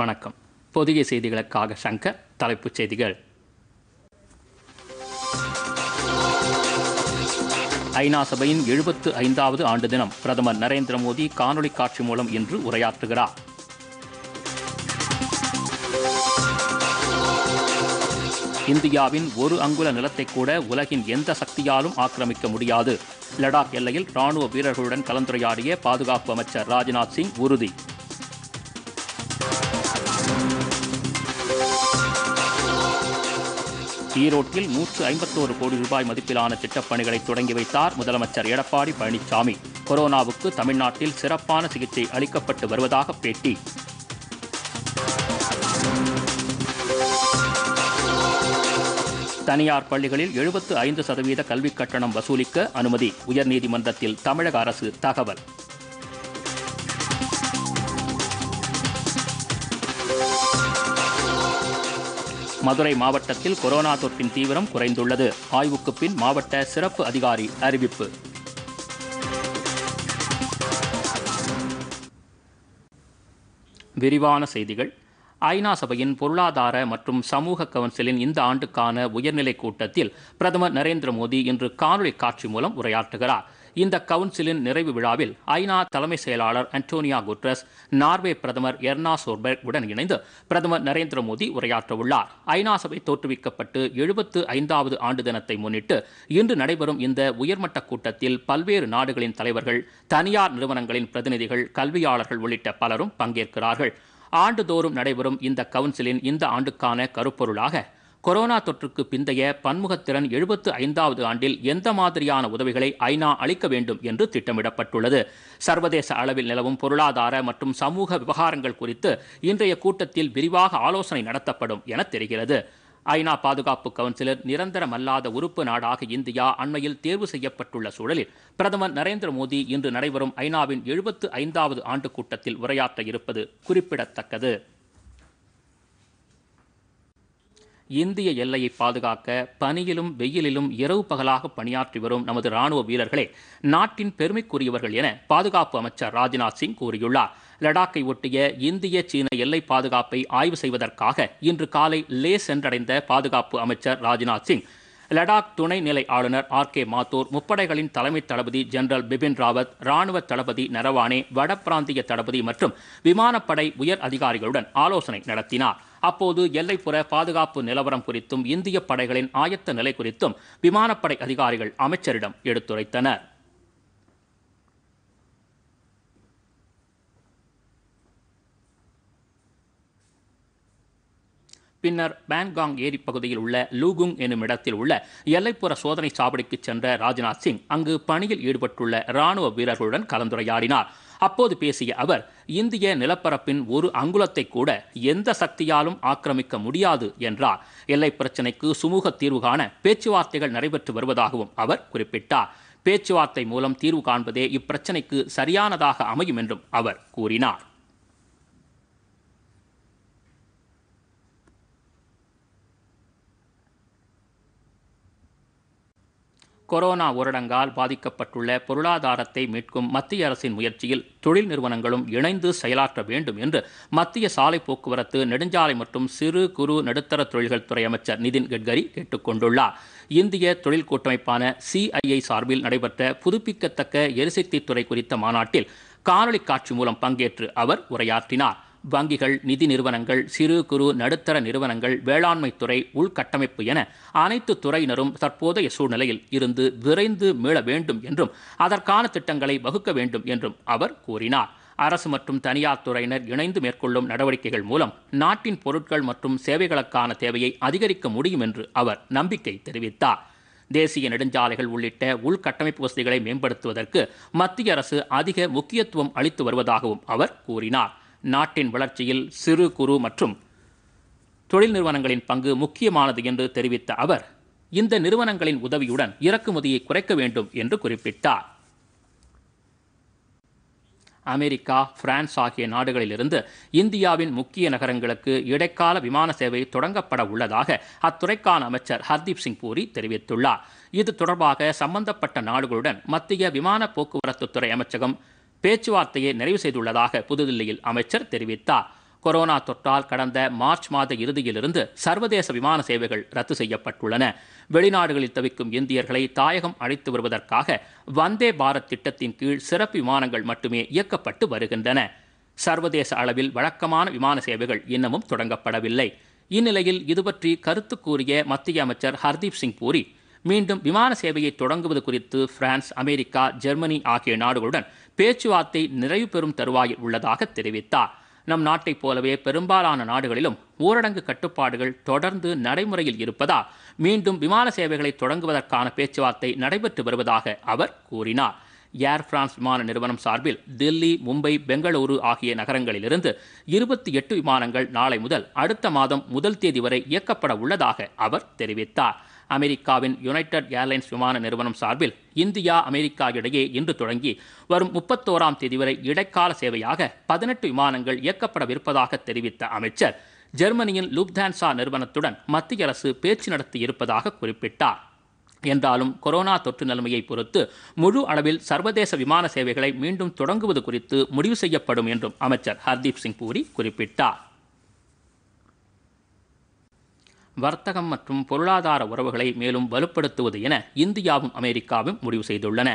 வணக்கம் புதிய செய்திகளுக்காக சங்கர் தலைப்புச் செய்திகள் ஐநா சபையின் எழுபத்து ஐந்தாவது ஆண்டு தினம் பிரதமர் நரேந்திர மோடி காணொலி காட்சி மூலம் இன்று உரையாற்றுகிறார் இந்தியாவின் ஒரு அங்குல நிலத்தை கூட உலகின் எந்த சக்தியாலும் ஆக்கிரமிக்க முடியாது லடாக் எல்லையில் ராணுவ வீரர்களுடன் கலந்துரையாடிய பாதுகாப்பு அமைச்சர் ராஜ்நாத் சிங் உறுதி ஈரோட்டில் நூற்று ஐம்பத்தோரு கோடி ரூபாய் மதிப்பிலான திட்டப்பணிகளை தொடங்கி வைத்தார் முதலமைச்சர் எடப்பாடி பழனிசாமி கொரோனாவுக்கு தமிழ்நாட்டில் சிறப்பான சிகிச்சை அளிக்கப்பட்டு வருவதாக பேட்டி தனியார் பள்ளிகளில் எழுபத்து ஐந்து சதவீத கல்விக் கட்டணம் வசூலிக்க அனுமதி உயர்நீதிமன்றத்தில் தமிழக அரசு தகவல் மதுரை மாவட்டத்தில் கொரோனா தொற்றின் தீவிரம் குறைந்துள்ளது ஆய்வுக்கு பின் மாவட்ட சிறப்பு அதிகாரி அறிவிப்பு விரிவான செய்திகள் ஐநா சபையின் பொருளாதார மற்றும் சமூக கவுன்சிலின் இந்த ஆண்டுக்கான உயர்நிலைக் கூட்டத்தில் பிரதமர் நரேந்திர மோடி இன்று காணொலி காட்சி மூலம் உரையாற்றுகிறார் இந்த கவுன்சிலின் நிறைவு விழாவில் ஐநா தலைமை செயலாளர் அன்டோனியா குட்ரஸ் நார்வே பிரதமர் எர்னா சோர்பெர்க் உடன் இணைந்து பிரதமர் நரேந்திர மோடி உரையாற்றவுள்ளார் ஐநா சபை தோற்றுவிக்கப்பட்டு எழுபத்து ஐந்தாவது ஆண்டு தினத்தை முன்னிட்டு இன்று நடைபெறும் இந்த உயர்மட்ட கூட்டத்தில் பல்வேறு நாடுகளின் தலைவர்கள் தனியார் நிறுவனங்களின் பிரதிநிதிகள் கல்வியாளர்கள் உள்ளிட்ட பலரும் பங்கேற்கிறார்கள் ஆண்டுதோறும் நடைபெறும் இந்த கவுன்சிலின் இந்த ஆண்டுக்கான கருப்பொருளாக கொரோனா தொற்றுக்கு பிந்தைய பன்முகத்திறன் எழுபத்து ஐந்தாவது ஆண்டில் எந்த மாதிரியான உதவிகளை ஐநா அளிக்க வேண்டும் என்று திட்டமிடப்பட்டுள்ளது சர்வதேச அளவில் நிலவும் பொருளாதார மற்றும் சமூக விவகாரங்கள் குறித்து இன்றைய கூட்டத்தில் விரிவாக ஆலோசனை நடத்தப்படும் என தெரிகிறது ஐநா பாதுகாப்பு கவுன்சிலர் நிரந்தரமல்லாத உறுப்பு நாடாக இந்தியா அண்மையில் தேர்வு செய்யப்பட்டுள்ள சூழலில் பிரதமர் நரேந்திர மோடி இன்று நடைபெறும் ஐநாவின் எழுபத்து ஐந்தாவது ஆண்டு கூட்டத்தில் உரையாற்ற இருப்பது குறிப்பிடத்தக்கது இந்திய எல்லையை பாதுகாக்க பனியிலும் வெயிலிலும் இரவு பகலாக பணியாற்றி வரும் நமது ராணுவ வீரர்களே நாட்டின் பெருமைக்குரியவர்கள் என பாதுகாப்பு அமைச்சர் ராஜ்நாத் சிங் கூறியுள்ளார் லடாக்கை ஒட்டிய இந்திய சீன எல்லை பாதுகாப்பை ஆய்வு செய்வதற்காக இன்று காலை லே சென்றடைந்த பாதுகாப்பு அமைச்சர் ராஜ்நாத் சிங் லடாக் துணை நிலை ஆளுநர் ஆர் கே மாத்தூர் முப்படைகளின் தலைமை தளபதி ஜெனரல் பிபின் ராவத் ராணுவ தளபதி நரவானே பிராந்திய தளபதி மற்றும் விமானப்படை உயர் அதிகாரிகளுடன் ஆலோசனை நடத்தினார் அப்போது எல்லைப்புற பாதுகாப்பு நிலவரம் குறித்தும் இந்திய படைகளின் ஆயத்த நிலை குறித்தும் விமானப்படை அதிகாரிகள் அமைச்சரிடம் எடுத்துரைத்தனர் பின்னர் பேங்காங் ஏரி பகுதியில் உள்ள லூகுங் எனும் இடத்தில் உள்ள எல்லைப்புற சோதனை சாவடிக்கு சென்ற ராஜ்நாத் சிங் அங்கு பணியில் ஈடுபட்டுள்ள ராணுவ வீரர்களுடன் கலந்துரையாடினார் அப்போது பேசிய அவர் இந்திய நிலப்பரப்பின் ஒரு அங்குலத்தை கூட எந்த சக்தியாலும் ஆக்கிரமிக்க முடியாது என்றார் எல்லை பிரச்சினைக்கு சுமூக தீர்வு காண பேச்சுவார்த்தைகள் நடைபெற்று வருவதாகவும் அவர் குறிப்பிட்டார் பேச்சுவார்த்தை மூலம் தீர்வு காண்பதே இப்பிரச்சினைக்கு சரியானதாக அமையும் என்றும் அவர் கூறினார் கொரோனா ஊரடங்கால் பாதிக்கப்பட்டுள்ள பொருளாதாரத்தை மீட்கும் மத்திய அரசின் முயற்சியில் தொழில் நிறுவனங்களும் இணைந்து செயலாற்ற வேண்டும் என்று மத்திய சாலை போக்குவரத்து நெடுஞ்சாலை மற்றும் சிறு குறு நடுத்தர தொழில்கள் துறை அமைச்சர் நிதின் கட்கரி கேட்டுக்கொண்டுள்ளார் இந்திய தொழில் கூட்டமைப்பான சிஐஐ சார்பில் நடைபெற்ற புதுப்பிக்கத்தக்க எரிசக்தி துறை குறித்த மாநாட்டில் காணொலி காட்சி மூலம் பங்கேற்று அவர் உரையாற்றினார் வங்கிகள் நிதி நிறுவனங்கள் சிறு குறு நடுத்தர நிறுவனங்கள் வேளாண்மை துறை உள்கட்டமைப்பு என அனைத்து துறையினரும் தற்போதைய சூழ்நிலையில் இருந்து விரைந்து மீள வேண்டும் என்றும் அதற்கான திட்டங்களை வகுக்க வேண்டும் என்றும் அவர் கூறினார் அரசு மற்றும் தனியார் துறையினர் இணைந்து மேற்கொள்ளும் நடவடிக்கைகள் மூலம் நாட்டின் பொருட்கள் மற்றும் சேவைகளுக்கான தேவையை அதிகரிக்க முடியும் என்று அவர் நம்பிக்கை தெரிவித்தார் தேசிய நெடுஞ்சாலைகள் உள்ளிட்ட உள்கட்டமைப்பு வசதிகளை மேம்படுத்துவதற்கு மத்திய அரசு அதிக முக்கியத்துவம் அளித்து வருவதாகவும் அவர் கூறினார் நாட்டின் வளர்ச்சியில் சிறு குறு மற்றும் தொழில் நிறுவனங்களின் பங்கு முக்கியமானது என்று தெரிவித்த அவர் இந்த நிறுவனங்களின் உதவியுடன் இறக்குமதியை குறைக்க வேண்டும் என்று குறிப்பிட்டார் அமெரிக்கா பிரான்ஸ் ஆகிய நாடுகளிலிருந்து இந்தியாவின் முக்கிய நகரங்களுக்கு இடைக்கால விமான சேவை தொடங்கப்பட உள்ளதாக அத்துறைக்கான அமைச்சர் ஹர்தீப் சிங் பூரி தெரிவித்துள்ளார் இது தொடர்பாக சம்பந்தப்பட்ட நாடுகளுடன் மத்திய விமான போக்குவரத்து துறை அமைச்சகம் பேச்சுவார்த்தையை நிறைவு செய்துள்ளதாக புதுதில்லியில் அமைச்சர் தெரிவித்தார் கொரோனா தொற்றால் கடந்த மார்ச் மாத இறுதியிலிருந்து சர்வதேச விமான சேவைகள் ரத்து செய்யப்பட்டுள்ளன வெளிநாடுகளில் தவிக்கும் இந்தியர்களை தாயகம் அழைத்து வருவதற்காக வந்தே பாரத் திட்டத்தின் கீழ் சிறப்பு விமானங்கள் மட்டுமே இயக்கப்பட்டு வருகின்றன சர்வதேச அளவில் வழக்கமான விமான சேவைகள் இன்னமும் தொடங்கப்படவில்லை இந்நிலையில் இதுபற்றி கருத்து கூறிய மத்திய அமைச்சர் ஹர்தீப் சிங் பூரி மீண்டும் விமான சேவையை தொடங்குவது குறித்து பிரான்ஸ் அமெரிக்கா ஜெர்மனி ஆகிய நாடுகளுடன் பேச்சுவார்த்தை நிறைவு பெறும் தருவாயில் உள்ளதாக தெரிவித்தார் நம் நாட்டைப் போலவே பெரும்பாலான நாடுகளிலும் ஊரடங்கு கட்டுப்பாடுகள் தொடர்ந்து நடைமுறையில் இருப்பதால் மீண்டும் விமான சேவைகளை தொடங்குவதற்கான பேச்சுவார்த்தை நடைபெற்று வருவதாக அவர் கூறினார் ஏர் பிரான்ஸ் விமான நிறுவனம் சார்பில் தில்லி மும்பை பெங்களூரு ஆகிய நகரங்களிலிருந்து இருபத்தி எட்டு விமானங்கள் நாளை முதல் அடுத்த மாதம் முதல் தேதி வரை இயக்கப்பட உள்ளதாக அவர் தெரிவித்தார் அமெரிக்காவின் யுனைடெட் ஏர்லைன்ஸ் விமான நிறுவனம் சார்பில் இந்தியா அமெரிக்கா இடையே இன்று தொடங்கி வரும் முப்பத்தோராம் தேதி வரை இடைக்கால சேவையாக பதினெட்டு விமானங்கள் இயக்கப்படவிருப்பதாக தெரிவித்த அமைச்சர் ஜெர்மனியின் லுப்தான்சா நிறுவனத்துடன் மத்திய அரசு பேச்சு நடத்தி இருப்பதாக குறிப்பிட்டார் என்றாலும் கொரோனா தொற்று நிலைமையை பொறுத்து முழு அளவில் சர்வதேச விமான சேவைகளை மீண்டும் தொடங்குவது குறித்து முடிவு செய்யப்படும் என்றும் அமைச்சர் ஹர்தீப் சிங் பூரி குறிப்பிட்டார் வர்த்தகம் மற்றும் பொருளாதார உறவுகளை மேலும் வலுப்படுத்துவது என இந்தியாவும் அமெரிக்காவும் முடிவு செய்துள்ளன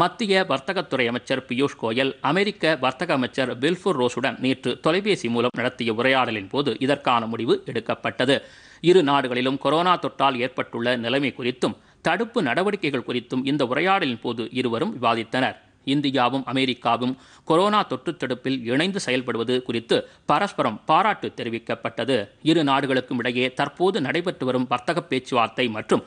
மத்திய வர்த்தகத்துறை அமைச்சர் பியூஷ் கோயல் அமெரிக்க வர்த்தக அமைச்சர் பில்ஃபுர் ரோஸுடன் நேற்று தொலைபேசி மூலம் நடத்திய உரையாடலின் போது இதற்கான முடிவு எடுக்கப்பட்டது இரு நாடுகளிலும் கொரோனா தொற்றால் ஏற்பட்டுள்ள நிலைமை குறித்தும் தடுப்பு நடவடிக்கைகள் குறித்தும் இந்த உரையாடலின் போது இருவரும் விவாதித்தனர் இந்தியாவும் அமெரிக்காவும் கொரோனா தொற்று தடுப்பில் இணைந்து செயல்படுவது குறித்து பரஸ்பரம் பாராட்டு தெரிவிக்கப்பட்டது இரு நாடுகளுக்கும் இடையே தற்போது நடைபெற்று வரும் வர்த்தக பேச்சுவார்த்தை மற்றும்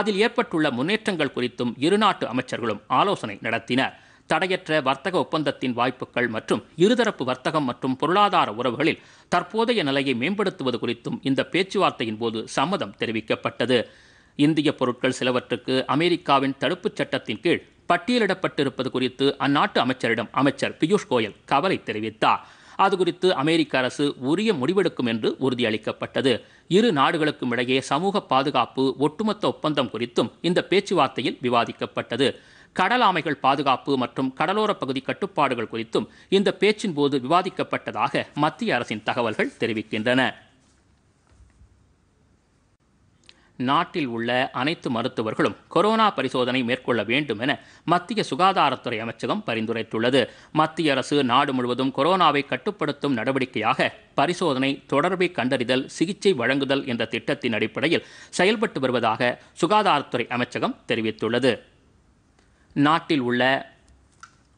அதில் ஏற்பட்டுள்ள முன்னேற்றங்கள் குறித்தும் இரு நாட்டு அமைச்சர்களும் ஆலோசனை நடத்தினர் தடையற்ற வர்த்தக ஒப்பந்தத்தின் வாய்ப்புகள் மற்றும் இருதரப்பு வர்த்தகம் மற்றும் பொருளாதார உறவுகளில் தற்போதைய நிலையை மேம்படுத்துவது குறித்தும் இந்த பேச்சுவார்த்தையின் போது சம்மதம் தெரிவிக்கப்பட்டது இந்திய பொருட்கள் சிலவற்றுக்கு அமெரிக்காவின் தடுப்புச் சட்டத்தின் கீழ் பட்டியலிடப்பட்டிருப்பது குறித்து அந்நாட்டு அமைச்சரிடம் அமைச்சர் பியூஷ் கோயல் கவலை தெரிவித்தார் அது குறித்து அமெரிக்க அரசு உரிய முடிவெடுக்கும் என்று உறுதியளிக்கப்பட்டது இரு நாடுகளுக்கும் இடையே சமூக பாதுகாப்பு ஒட்டுமொத்த ஒப்பந்தம் குறித்தும் இந்த பேச்சுவார்த்தையில் விவாதிக்கப்பட்டது கடல் ஆமைகள் பாதுகாப்பு மற்றும் கடலோர பகுதி கட்டுப்பாடுகள் குறித்தும் இந்த பேச்சின் போது விவாதிக்கப்பட்டதாக மத்திய அரசின் தகவல்கள் தெரிவிக்கின்றன நாட்டில் உள்ள அனைத்து மருத்துவர்களும் கொரோனா பரிசோதனை மேற்கொள்ள வேண்டும் என மத்திய சுகாதாரத்துறை அமைச்சகம் பரிந்துரைத்துள்ளது மத்திய அரசு நாடு முழுவதும் கொரோனாவை கட்டுப்படுத்தும் நடவடிக்கையாக பரிசோதனை தொடர்பை கண்டறிதல் சிகிச்சை வழங்குதல் என்ற திட்டத்தின் அடிப்படையில் செயல்பட்டு வருவதாக சுகாதாரத்துறை அமைச்சகம் தெரிவித்துள்ளது நாட்டில் உள்ள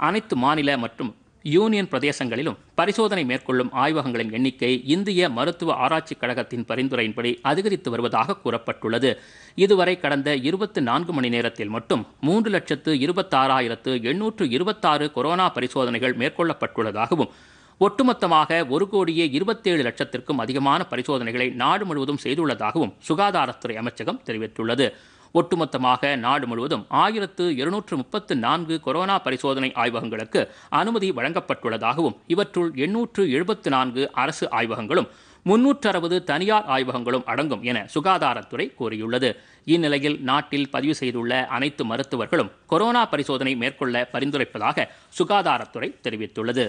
அனைத்து மாநில மற்றும் யூனியன் பிரதேசங்களிலும் பரிசோதனை மேற்கொள்ளும் ஆய்வகங்களின் எண்ணிக்கை இந்திய மருத்துவ ஆராய்ச்சிக் கழகத்தின் பரிந்துரையின்படி அதிகரித்து வருவதாக கூறப்பட்டுள்ளது இதுவரை கடந்த இருபத்தி நான்கு மணி நேரத்தில் மட்டும் மூன்று லட்சத்து இருபத்தாறாயிரத்து எண்ணூற்று இருபத்தாறு கொரோனா பரிசோதனைகள் மேற்கொள்ளப்பட்டுள்ளதாகவும் ஒட்டுமொத்தமாக ஒரு கோடியே இருபத்தேழு லட்சத்திற்கும் அதிகமான பரிசோதனைகளை நாடு முழுவதும் செய்துள்ளதாகவும் சுகாதாரத்துறை அமைச்சகம் தெரிவித்துள்ளது ஒட்டுமொத்தமாக நாடு முழுவதும் ஆயிரத்து இருநூற்று முப்பத்து நான்கு கொரோனா பரிசோதனை ஆய்வகங்களுக்கு அனுமதி வழங்கப்பட்டுள்ளதாகவும் இவற்றுள் எண்ணூற்று எழுபத்து நான்கு அரசு ஆய்வகங்களும் முன்னூற்றறுபது தனியார் ஆய்வகங்களும் அடங்கும் என சுகாதாரத்துறை கூறியுள்ளது இந்நிலையில் நாட்டில் பதிவு செய்துள்ள அனைத்து மருத்துவர்களும் கொரோனா பரிசோதனை மேற்கொள்ள பரிந்துரைப்பதாக சுகாதாரத்துறை தெரிவித்துள்ளது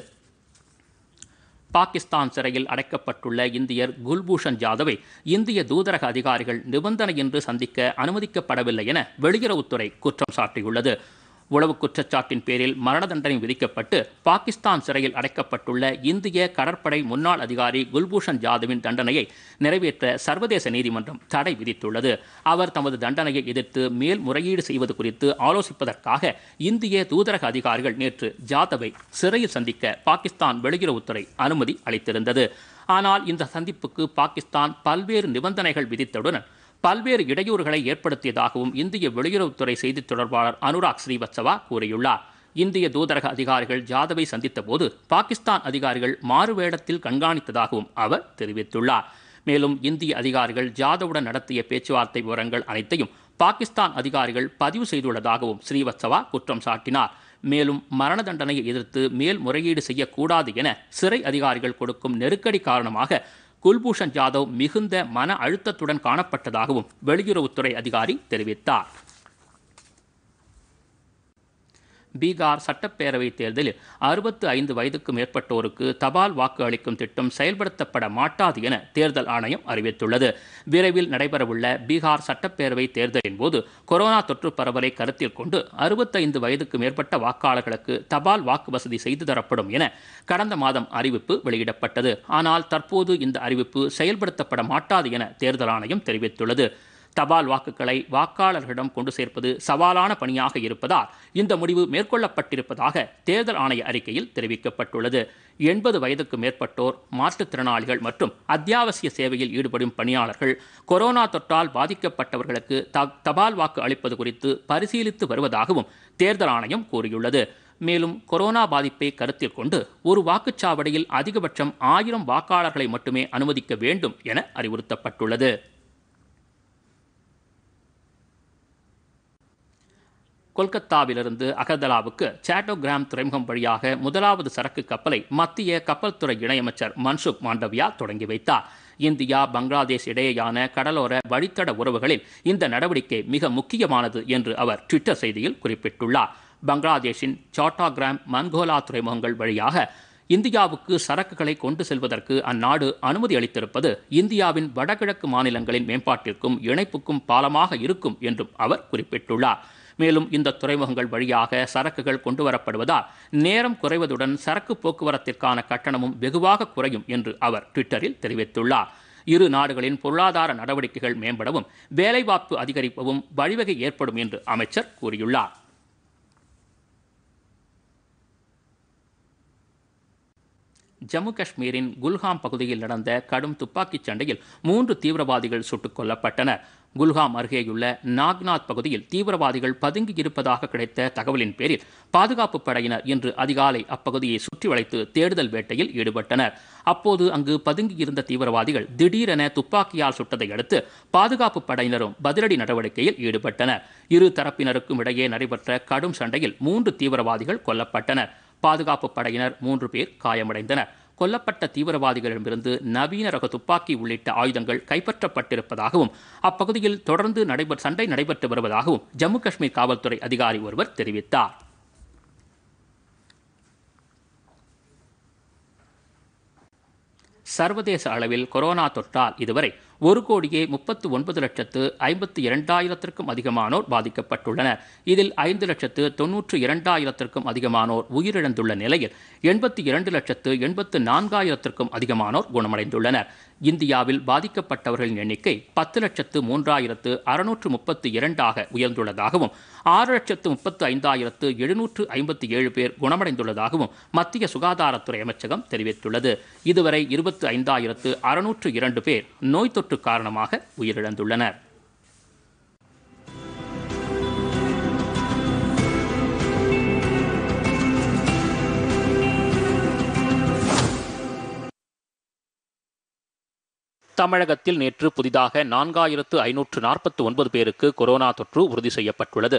பாகிஸ்தான் சிறையில் அடைக்கப்பட்டுள்ள இந்தியர் குல்பூஷன் ஜாதவை இந்திய தூதரக அதிகாரிகள் நிபந்தனையின்றி சந்திக்க அனுமதிக்கப்படவில்லை என வெளியுறவுத்துறை குற்றம் சாட்டியுள்ளது உளவு குற்றச்சாட்டின் பேரில் மரண தண்டனை விதிக்கப்பட்டு பாகிஸ்தான் சிறையில் அடைக்கப்பட்டுள்ள இந்திய கடற்படை முன்னாள் அதிகாரி குல்பூஷன் ஜாதவின் தண்டனையை நிறைவேற்ற சர்வதேச நீதிமன்றம் தடை விதித்துள்ளது அவர் தமது தண்டனையை எதிர்த்து மேல்முறையீடு செய்வது குறித்து ஆலோசிப்பதற்காக இந்திய தூதரக அதிகாரிகள் நேற்று ஜாதவை சிறையில் சந்திக்க பாகிஸ்தான் வெளியுறவுத்துறை அனுமதி அளித்திருந்தது ஆனால் இந்த சந்திப்புக்கு பாகிஸ்தான் பல்வேறு நிபந்தனைகள் விதித்தவுடன் பல்வேறு இடையூறுகளை ஏற்படுத்தியதாகவும் இந்திய வெளியுறவுத்துறை செய்தி தொடர்பாளர் அனுராக் ஸ்ரீவத்சவா கூறியுள்ளார் இந்திய தூதரக அதிகாரிகள் ஜாதவை சந்தித்த போது பாகிஸ்தான் அதிகாரிகள் மாறுவேடத்தில் கண்காணித்ததாகவும் அவர் தெரிவித்துள்ளார் மேலும் இந்திய அதிகாரிகள் ஜாதவுடன் நடத்திய பேச்சுவார்த்தை விவரங்கள் அனைத்தையும் பாகிஸ்தான் அதிகாரிகள் பதிவு செய்துள்ளதாகவும் ஸ்ரீவத்சவா குற்றம் சாட்டினார் மேலும் மரண தண்டனையை எதிர்த்து மேல்முறையீடு செய்யக்கூடாது என சிறை அதிகாரிகள் கொடுக்கும் நெருக்கடி காரணமாக குல்பூஷன் ஜாதவ் மிகுந்த மன அழுத்தத்துடன் காணப்பட்டதாகவும் வெளியுறவுத்துறை அதிகாரி தெரிவித்தார் பீகார் சட்டப்பேரவை தேர்தலில் அறுபத்து ஐந்து வயதுக்கும் மேற்பட்டோருக்கு தபால் வாக்கு அளிக்கும் திட்டம் செயல்படுத்தப்பட மாட்டாது என தேர்தல் ஆணையம் அறிவித்துள்ளது விரைவில் நடைபெறவுள்ள பீகார் சட்டப்பேரவை தேர்தலின் போது கொரோனா தொற்று பரவலை கருத்தில் கொண்டு அறுபத்தைந்து வயதுக்கு மேற்பட்ட வாக்காளர்களுக்கு தபால் வாக்கு வசதி செய்து தரப்படும் என கடந்த மாதம் அறிவிப்பு வெளியிடப்பட்டது ஆனால் தற்போது இந்த அறிவிப்பு செயல்படுத்தப்பட மாட்டாது என தேர்தல் ஆணையம் தெரிவித்துள்ளது தபால் வாக்குகளை வாக்காளர்களிடம் கொண்டு சேர்ப்பது சவாலான பணியாக இருப்பதால் இந்த முடிவு மேற்கொள்ளப்பட்டிருப்பதாக தேர்தல் ஆணைய அறிக்கையில் தெரிவிக்கப்பட்டுள்ளது எண்பது வயதுக்கு மேற்பட்டோர் மாற்றுத்திறனாளிகள் மற்றும் அத்தியாவசிய சேவையில் ஈடுபடும் பணியாளர்கள் கொரோனா தொற்றால் பாதிக்கப்பட்டவர்களுக்கு தபால் வாக்கு அளிப்பது குறித்து பரிசீலித்து வருவதாகவும் தேர்தல் ஆணையம் கூறியுள்ளது மேலும் கொரோனா பாதிப்பை கருத்தில் கொண்டு ஒரு வாக்குச்சாவடியில் அதிகபட்சம் ஆயிரம் வாக்காளர்களை மட்டுமே அனுமதிக்க வேண்டும் என அறிவுறுத்தப்பட்டுள்ளது கொல்கத்தாவிலிருந்து அகர்தலாவுக்கு சாட்டோகிராம் துறைமுகம் வழியாக முதலாவது சரக்கு கப்பலை மத்திய கப்பல் துறை இணையமைச்சர் மன்சுக் மாண்டவியா தொடங்கி வைத்தார் இந்தியா பங்களாதேஷ் இடையேயான கடலோர வழித்தட உறவுகளில் இந்த நடவடிக்கை மிக முக்கியமானது என்று அவர் ட்விட்டர் செய்தியில் குறிப்பிட்டுள்ளார் பங்களாதேஷின் கிராம் மன்கோலா துறைமுகங்கள் வழியாக இந்தியாவுக்கு சரக்குகளை கொண்டு செல்வதற்கு அந்நாடு அனுமதி அளித்திருப்பது இந்தியாவின் வடகிழக்கு மாநிலங்களின் மேம்பாட்டிற்கும் இணைப்புக்கும் பாலமாக இருக்கும் என்றும் அவர் குறிப்பிட்டுள்ளார் மேலும் இந்த துறைமுகங்கள் வழியாக சரக்குகள் கொண்டுவரப்படுவதால் நேரம் குறைவதுடன் சரக்கு போக்குவரத்திற்கான கட்டணமும் வெகுவாக குறையும் என்று அவர் ட்விட்டரில் தெரிவித்துள்ளார் இரு நாடுகளின் பொருளாதார நடவடிக்கைகள் மேம்படவும் வேலைவாய்ப்பு அதிகரிப்பவும் வழிவகை ஏற்படும் என்று அமைச்சர் கூறியுள்ளார் ஜம்மு காஷ்மீரின் குல்ஹாம் பகுதியில் நடந்த கடும் துப்பாக்கிச் சண்டையில் மூன்று தீவிரவாதிகள் சுட்டுக் கொல்லப்பட்டனர் குல்ஹாம் அருகேயுள்ள நாக்நாத் பகுதியில் தீவிரவாதிகள் பதுங்கி இருப்பதாக கிடைத்த தகவலின் பேரில் பாதுகாப்பு படையினர் இன்று அதிகாலை அப்பகுதியை சுற்றி வளைத்து தேடுதல் வேட்டையில் ஈடுபட்டனர் அப்போது அங்கு பதுங்கி இருந்த தீவிரவாதிகள் திடீரென துப்பாக்கியால் சுட்டதை அடுத்து பாதுகாப்பு படையினரும் பதிலடி நடவடிக்கையில் ஈடுபட்டனர் இரு தரப்பினருக்கும் இடையே நடைபெற்ற கடும் சண்டையில் மூன்று தீவிரவாதிகள் கொல்லப்பட்டனர் பாதுகாப்பு படையினர் மூன்று பேர் காயமடைந்தனர் கொல்லப்பட்ட தீவிரவாதிகளிடமிருந்து நவீன ரக துப்பாக்கி உள்ளிட்ட ஆயுதங்கள் கைப்பற்றப்பட்டிருப்பதாகவும் அப்பகுதியில் தொடர்ந்து நடைபெற் சண்டை நடைபெற்று வருவதாகவும் ஜம்மு காஷ்மீர் காவல்துறை அதிகாரி ஒருவர் தெரிவித்தார் சர்வதேச அளவில் கொரோனா தொற்றால் இதுவரை ஒரு கோடியே முப்பத்து ஒன்பது லட்சத்து ஐம்பத்து இரண்டாயிரத்திற்கும் அதிகமானோர் பாதிக்கப்பட்டுள்ளனர் இதில் ஐந்து லட்சத்து தொன்னூற்று இரண்டாயிரத்திற்கும் அதிகமானோர் உயிரிழந்துள்ள நிலையில் எண்பத்தி இரண்டு லட்சத்து எண்பத்து நான்காயிரத்திற்கும் அதிகமானோர் குணமடைந்துள்ளனர் இந்தியாவில் பாதிக்கப்பட்டவர்களின் எண்ணிக்கை பத்து லட்சத்து மூன்றாயிரத்து அறுநூற்று முப்பத்து இரண்டாக உயர்ந்துள்ளதாகவும் ஆறு லட்சத்து முப்பத்து ஐந்தாயிரத்து எழுநூற்று ஐம்பத்தி ஏழு பேர் குணமடைந்துள்ளதாகவும் மத்திய சுகாதாரத்துறை அமைச்சகம் தெரிவித்துள்ளது இதுவரை இருபத்து ஐந்தாயிரத்து அறுநூற்று இரண்டு பேர் நோய் தொற்று விபத்து காரணமாக உயிரிழந்துள்ளனர் தமிழகத்தில் நேற்று புதிதாக நான்காயிரத்து ஐநூற்று நாற்பத்தி ஒன்பது பேருக்கு கொரோனா தொற்று உறுதி செய்யப்பட்டுள்ளது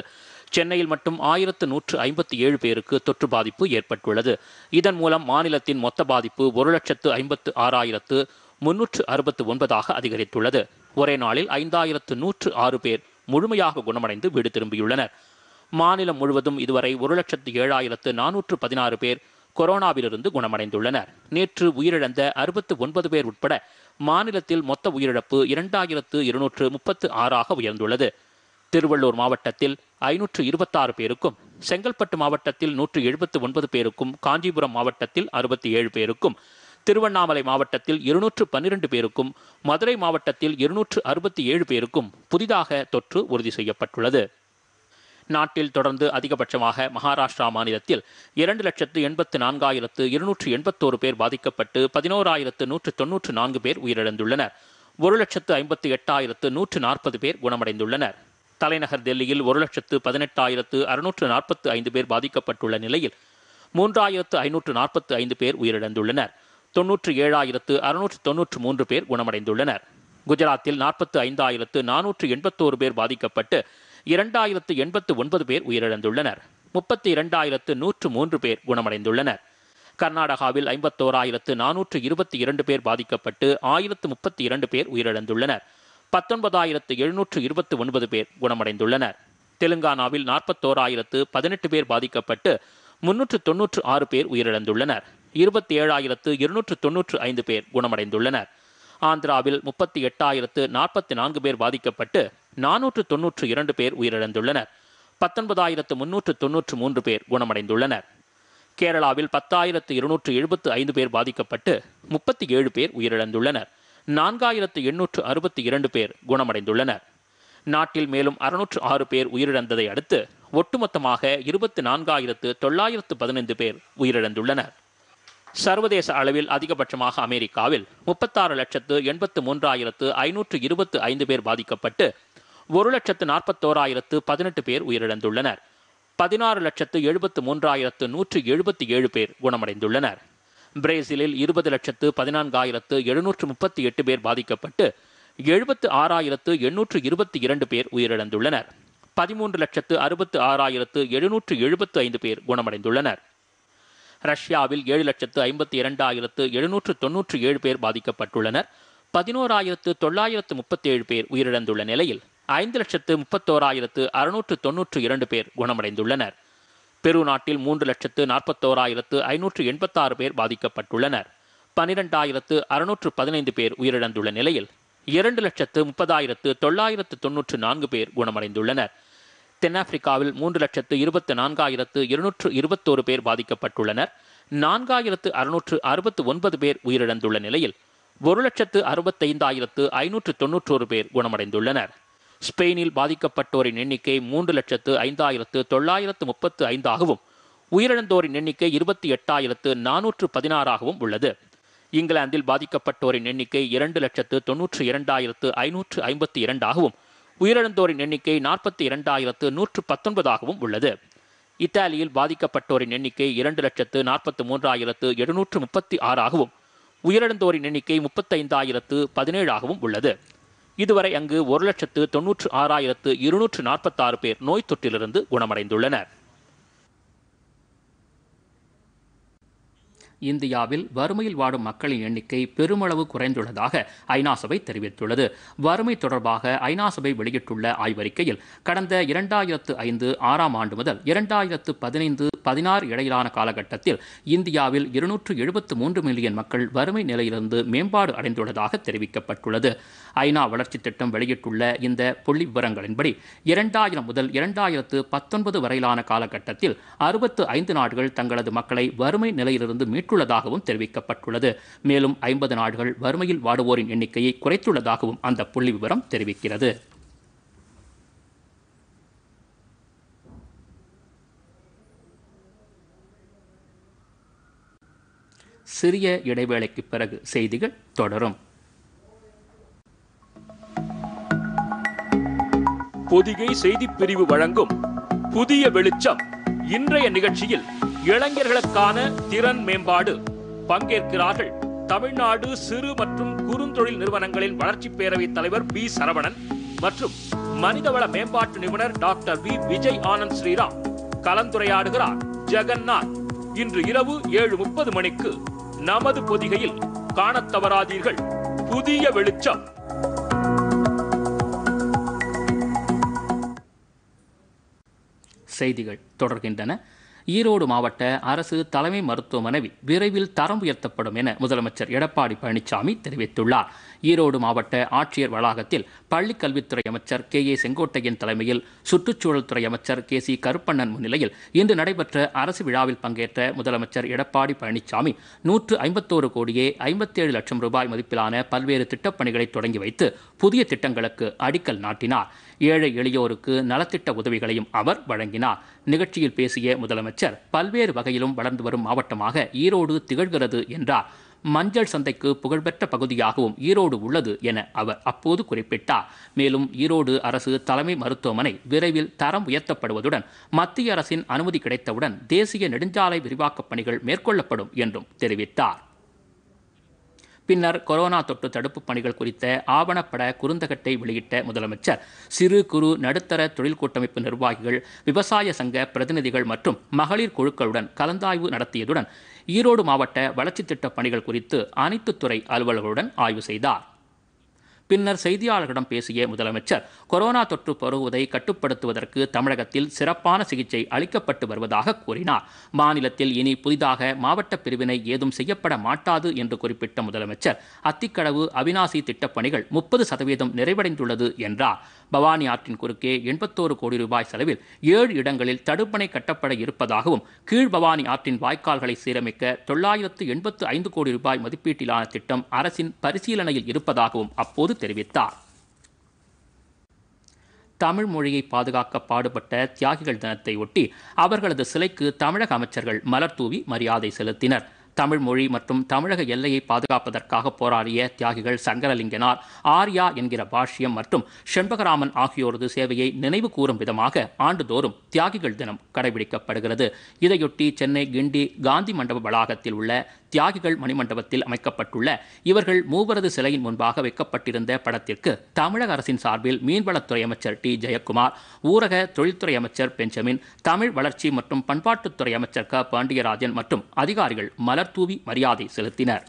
சென்னையில் மட்டும் ஆயிரத்து நூற்று ஐம்பத்தி ஏழு பேருக்கு தொற்று பாதிப்பு ஏற்பட்டுள்ளது இதன் மூலம் மாநிலத்தின் மொத்த பாதிப்பு ஒரு லட்சத்து ஐம்பத்து ஆறாயிரத்து முன்னூற்று அறுபத்து ஒன்பதாக அதிகரித்துள்ளது ஒரே நாளில் ஐந்தாயிரத்து நூற்று ஆறு பேர் முழுமையாக குணமடைந்து வீடு திரும்பியுள்ளனர் மாநிலம் முழுவதும் இதுவரை ஒரு லட்சத்து ஏழாயிரத்து நானூற்று பதினாறு பேர் கொரோனாவிலிருந்து குணமடைந்துள்ளனர் நேற்று உயிரிழந்த அறுபத்து ஒன்பது பேர் உட்பட மாநிலத்தில் மொத்த உயிரிழப்பு இரண்டாயிரத்து இருநூற்று முப்பத்து ஆறாக உயர்ந்துள்ளது திருவள்ளூர் மாவட்டத்தில் ஐநூற்று இருபத்தாறு பேருக்கும் செங்கல்பட்டு மாவட்டத்தில் நூற்று எழுபத்து ஒன்பது பேருக்கும் காஞ்சிபுரம் மாவட்டத்தில் அறுபத்தி ஏழு பேருக்கும் திருவண்ணாமலை மாவட்டத்தில் இருநூற்று பன்னிரண்டு பேருக்கும் மதுரை மாவட்டத்தில் இருநூற்று அறுபத்தி ஏழு பேருக்கும் புதிதாக தொற்று உறுதி செய்யப்பட்டுள்ளது நாட்டில் தொடர்ந்து அதிகபட்சமாக மகாராஷ்டிரா மாநிலத்தில் இரண்டு லட்சத்து எண்பத்து நான்காயிரத்து இருநூற்று எண்பத்தோரு பேர் பாதிக்கப்பட்டு பதினோராயிரத்து நூற்று தொன்னூற்று நான்கு பேர் உயிரிழந்துள்ளனர் ஒரு லட்சத்து ஐம்பத்து எட்டாயிரத்து நூற்று நாற்பது பேர் குணமடைந்துள்ளனர் தலைநகர் டெல்லியில் ஒரு லட்சத்து பதினெட்டாயிரத்து அறுநூற்று நாற்பத்து ஐந்து பேர் பாதிக்கப்பட்டுள்ள நிலையில் மூன்றாயிரத்து ஐநூற்று நாற்பத்து ஐந்து பேர் உயிரிழந்துள்ளனர் தொன்னூற்று ஏழாயிரத்து அறுநூற்று தொன்னூற்று மூன்று பேர் குணமடைந்துள்ளனர் குஜராத்தில் நாற்பத்து ஐந்தாயிரத்து நானூற்று எண்பத்தோரு பேர் பாதிக்கப்பட்டு இரண்டாயிரத்து எண்பத்து ஒன்பது பேர் உயிரிழந்துள்ளனர் முப்பத்தி இரண்டாயிரத்து நூற்று மூன்று பேர் குணமடைந்துள்ளனர் கர்நாடகாவில் ஐம்பத்தோராயிரத்து நானூற்று இருபத்தி இரண்டு பேர் பாதிக்கப்பட்டு ஆயிரத்து முப்பத்தி இரண்டு பேர் உயிரிழந்துள்ளனர் பத்தொன்பதாயிரத்து எழுநூற்று இருபத்தி ஒன்பது பேர் குணமடைந்துள்ளனர் தெலுங்கானாவில் நாற்பத்தோராயிரத்து பதினெட்டு பேர் பாதிக்கப்பட்டு முன்னூற்று தொன்னூற்று ஆறு பேர் உயிரிழந்துள்ளனர் இருபத்தி ஏழாயிரத்து இருநூற்று தொன்னூற்று ஐந்து பேர் குணமடைந்துள்ளனர் ஆந்திராவில் முப்பத்தி எட்டாயிரத்து நாற்பத்தி நான்கு பேர் பாதிக்கப்பட்டு நானூற்று தொன்னூற்று இரண்டு பேர் உயிரிழந்துள்ளனர் பத்தொன்பதாயிரத்து முன்னூற்று தொன்னூற்று மூன்று பேர் குணமடைந்துள்ளனர் கேரளாவில் பத்தாயிரத்து இருநூற்று எழுபத்து ஐந்து பேர் பாதிக்கப்பட்டு முப்பத்தி ஏழு பேர் உயிரிழந்துள்ளனர் நான்காயிரத்து எண்ணூற்று அறுபத்தி இரண்டு பேர் குணமடைந்துள்ளனர் நாட்டில் மேலும் அறுநூற்று ஆறு பேர் உயிரிழந்ததை அடுத்து ஒட்டுமொத்தமாக இருபத்தி நான்காயிரத்து தொள்ளாயிரத்து பதினைந்து பேர் உயிரிழந்துள்ளனர் சர்வதேச அளவில் அதிகபட்சமாக அமெரிக்காவில் முப்பத்தாறு லட்சத்து எண்பத்து மூன்றாயிரத்து ஐநூற்று இருபத்து ஐந்து பேர் பாதிக்கப்பட்டு ஒரு லட்சத்து நாற்பத்தோராயிரத்து பதினெட்டு பேர் உயிரிழந்துள்ளனர் பதினாறு லட்சத்து எழுபத்து மூன்றாயிரத்து நூற்று எழுபத்தி ஏழு பேர் குணமடைந்துள்ளனர் பிரேசிலில் இருபது லட்சத்து பதினான்காயிரத்து எழுநூற்று முப்பத்தி எட்டு பேர் பாதிக்கப்பட்டு எழுபத்து ஆறாயிரத்து எண்ணூற்று இருபத்தி இரண்டு பேர் உயிரிழந்துள்ளனர் பதிமூன்று லட்சத்து அறுபத்து ஆறாயிரத்து எழுநூற்று எழுபத்து ஐந்து பேர் குணமடைந்துள்ளனர் ரஷ்யாவில் ஏழு லட்சத்து ஐம்பத்தி இரண்டாயிரத்து எழுநூற்று தொன்னூற்று ஏழு பேர் பாதிக்கப்பட்டுள்ளனர் பதினோராயிரத்து தொள்ளாயிரத்து முப்பத்தேழு பேர் உயிரிழந்துள்ள நிலையில் ஐந்து லட்சத்து முப்பத்தோராயிரத்து அறுநூற்று தொன்னூற்று இரண்டு பேர் குணமடைந்துள்ளனர் பெரு நாட்டில் மூன்று லட்சத்து நாற்பத்தோராயிரத்து ஐநூற்று எண்பத்தாறு பேர் பாதிக்கப்பட்டுள்ளனர் பனிரெண்டாயிரத்து அறுநூற்று பதினைந்து பேர் உயிரிழந்துள்ள நிலையில் இரண்டு லட்சத்து முப்பதாயிரத்து தொள்ளாயிரத்து தொன்னூற்று நான்கு பேர் குணமடைந்துள்ளனர் தென்னாப்பிரிக்காவில் மூன்று லட்சத்து இருபத்து நான்காயிரத்து இருநூற்று இருபத்தோரு பேர் பாதிக்கப்பட்டுள்ளனர் நான்காயிரத்து அறுநூற்று அறுபத்து ஒன்பது பேர் உயிரிழந்துள்ள நிலையில் ஒரு லட்சத்து அறுபத்தைந்தாயிரத்து ஐநூற்று தொன்னூற்றோரு பேர் குணமடைந்துள்ளனர் ஸ்பெயினில் பாதிக்கப்பட்டோரின் எண்ணிக்கை மூன்று லட்சத்து ஐந்தாயிரத்து தொள்ளாயிரத்து முப்பத்து ஐந்தாகவும் உயிரிழந்தோரின் எண்ணிக்கை இருபத்தி எட்டாயிரத்து நானூற்று பதினாறாகவும் உள்ளது இங்கிலாந்தில் பாதிக்கப்பட்டோரின் எண்ணிக்கை இரண்டு லட்சத்து தொன்னூற்று இரண்டாயிரத்து ஐநூற்று ஐம்பத்தி இரண்டாகவும் உயிரிழந்தோரின் எண்ணிக்கை நாற்பத்தி இரண்டாயிரத்து நூற்று பத்தொன்பதாகவும் உள்ளது இத்தாலியில் பாதிக்கப்பட்டோரின் எண்ணிக்கை இரண்டு லட்சத்து நாற்பத்தி மூன்றாயிரத்து எழுநூற்று முப்பத்தி ஆறாகவும் உயிரிழந்தோரின் எண்ணிக்கை முப்பத்தைந்தாயிரத்து பதினேழாகவும் உள்ளது இதுவரை அங்கு ஒரு லட்சத்து தொன்னூற்று ஆறாயிரத்து இருநூற்று நாற்பத்தாறு பேர் நோய் தொற்றிலிருந்து குணமடைந்துள்ளனர் இந்தியாவில் வறுமையில் வாடும் மக்களின் எண்ணிக்கை பெருமளவு குறைந்துள்ளதாக ஐநா சபை தெரிவித்துள்ளது வறுமை தொடர்பாக ஐநா சபை வெளியிட்டுள்ள ஆய்வறிக்கையில் கடந்த இரண்டாயிரத்து ஐந்து ஆறாம் ஆண்டு முதல் இரண்டாயிரத்து பதினைந்து பதினாறு இடையிலான காலகட்டத்தில் இந்தியாவில் இருநூற்று எழுபத்து மூன்று மில்லியன் மக்கள் வறுமை நிலையிலிருந்து மேம்பாடு அடைந்துள்ளதாக தெரிவிக்கப்பட்டுள்ளது ஐநா வளர்ச்சி திட்டம் வெளியிட்டுள்ள இந்த புள்ளி விவரங்களின்படி இரண்டாயிரம் முதல் இரண்டாயிரத்து பத்தொன்பது வரையிலான காலகட்டத்தில் அறுபத்து ஐந்து நாடுகள் தங்களது மக்களை வறுமை நிலையிலிருந்து மீட்டு பெற்றுள்ளதாகவும் தெரிவிக்கப்பட்டுள்ளது மேலும் ஐம்பது நாடுகள் வறுமையில் வாடுவோரின் எண்ணிக்கையை குறைத்துள்ளதாகவும் அந்த புள்ளி விவரம் தெரிவிக்கிறது சிறிய இடைவேளைக்கு பிறகு செய்திகள் தொடரும் பொதிகை செய்தி பிரிவு வழங்கும் புதிய வெளிச்சம் இன்றைய நிகழ்ச்சியில் இளைஞர்களுக்கான திறன் மேம்பாடு பங்கேற்கிறார்கள் தமிழ்நாடு சிறு மற்றும் குறுந்தொழில் நிறுவனங்களின் வளர்ச்சி பேரவைத் தலைவர் பி சரவணன் மற்றும் மனிதவள மேம்பாட்டு நிபுணர் டாக்டர் வி விஜய் ஆனந்த் ஸ்ரீராம் கலந்துரையாடுகிறார் ஜெகன்னாத் இன்று இரவு ஏழு முப்பது மணிக்கு நமது பொதிகையில் காண தவறாதீர்கள் புதிய வெளிச்சம் செய்திகள் தொடர்கின்றன ஈரோடு மாவட்ட அரசு தலைமை மருத்துவமனை விரைவில் தரம் உயர்த்தப்படும் என முதலமைச்சர் எடப்பாடி பழனிசாமி தெரிவித்துள்ளார் ஈரோடு மாவட்ட ஆட்சியர் வளாகத்தில் பள்ளிக்கல்வித்துறை அமைச்சர் கே ஏ செங்கோட்டையன் தலைமையில் சுற்றுச்சூழல் துறை அமைச்சர் கே சி கருப்பண்ணன் முன்னிலையில் இன்று நடைபெற்ற அரசு விழாவில் பங்கேற்ற முதலமைச்சர் எடப்பாடி பழனிசாமி நூற்று ஐம்பத்தோரு கோடியே ஐம்பத்தேழு லட்சம் ரூபாய் மதிப்பிலான பல்வேறு திட்டப்பணிகளை தொடங்கி வைத்து புதிய திட்டங்களுக்கு அடிக்கல் நாட்டினார் ஏழை எளியோருக்கு நலத்திட்ட உதவிகளையும் அவர் வழங்கினார் நிகழ்ச்சியில் பேசிய முதலமைச்சர் பல்வேறு வகையிலும் வளர்ந்து வரும் மாவட்டமாக ஈரோடு திகழ்கிறது என்றார் மஞ்சள் சந்தைக்கு புகழ்பெற்ற பகுதியாகவும் ஈரோடு உள்ளது என அவர் அப்போது குறிப்பிட்டார் மேலும் ஈரோடு அரசு தலைமை மருத்துவமனை விரைவில் தரம் உயர்த்தப்படுவதுடன் மத்திய அரசின் அனுமதி கிடைத்தவுடன் தேசிய நெடுஞ்சாலை விரிவாக்கப் பணிகள் மேற்கொள்ளப்படும் என்றும் தெரிவித்தார் பின்னர் கொரோனா தொற்று தடுப்பு பணிகள் குறித்த ஆவணப்பட குறுந்தகட்டை வெளியிட்ட முதலமைச்சர் சிறு குறு நடுத்தர தொழில் கூட்டமைப்பு நிர்வாகிகள் விவசாய சங்க பிரதிநிதிகள் மற்றும் மகளிர் குழுக்களுடன் கலந்தாய்வு நடத்தியதுடன் ஈரோடு மாவட்ட வளர்ச்சித் திட்ட பணிகள் குறித்து அனைத்து துறை அலுவலர்களுடன் ஆய்வு செய்தார் பின்னர் செய்தியாளர்களிடம் பேசிய முதலமைச்சர் கொரோனா தொற்று பரவுவதை கட்டுப்படுத்துவதற்கு தமிழகத்தில் சிறப்பான சிகிச்சை அளிக்கப்பட்டு வருவதாக கூறினார் மாநிலத்தில் இனி புதிதாக மாவட்ட பிரிவினை ஏதும் செய்யப்பட மாட்டாது என்று குறிப்பிட்ட முதலமைச்சர் அத்திக்கடவு அவிநாசி திட்டப்பணிகள் முப்பது சதவீதம் நிறைவடைந்துள்ளது என்றார் பவானி ஆற்றின் குறுக்கே எண்பத்தோரு கோடி ரூபாய் செலவில் ஏழு இடங்களில் தடுப்பணை கட்டப்பட இருப்பதாகவும் கீழ் பவானி ஆற்றின் வாய்க்கால்களை சீரமைக்க தொள்ளாயிரத்து எண்பத்து ஐந்து கோடி ரூபாய் மதிப்பீட்டிலான திட்டம் அரசின் பரிசீலனையில் இருப்பதாகவும் அப்போது தெரிவித்தார் தமிழ் மொழியை பாதுகாக்க பாடுபட்ட தியாகிகள் தினத்தை ஒட்டி அவர்களது சிலைக்கு தமிழக அமைச்சர்கள் மலர் தூவி மரியாதை செலுத்தினர் தமிழ் மொழி மற்றும் தமிழக எல்லையை பாதுகாப்பதற்காக போராடிய தியாகிகள் சங்கரலிங்கனார் ஆர்யா என்கிற பாஷ்யம் மற்றும் செண்பகராமன் ஆகியோரது சேவையை நினைவு கூறும் விதமாக ஆண்டுதோறும் தியாகிகள் தினம் கடைபிடிக்கப்படுகிறது இதையொட்டி சென்னை கிண்டி காந்தி மண்டப வளாகத்தில் உள்ள தியாகிகள் மணிமண்டபத்தில் அமைக்கப்பட்டுள்ள இவர்கள் மூவரது சிலையின் முன்பாக வைக்கப்பட்டிருந்த படத்திற்கு தமிழக அரசின் சார்பில் மீன்வளத்துறை அமைச்சர் டி ஜெயக்குமார் ஊரக தொழில்துறை அமைச்சர் பெஞ்சமின் தமிழ் வளர்ச்சி மற்றும் பண்பாட்டுத்துறை அமைச்சர் க பாண்டியராஜன் மற்றும் அதிகாரிகள் மலர்தூவி மரியாதை செலுத்தினர்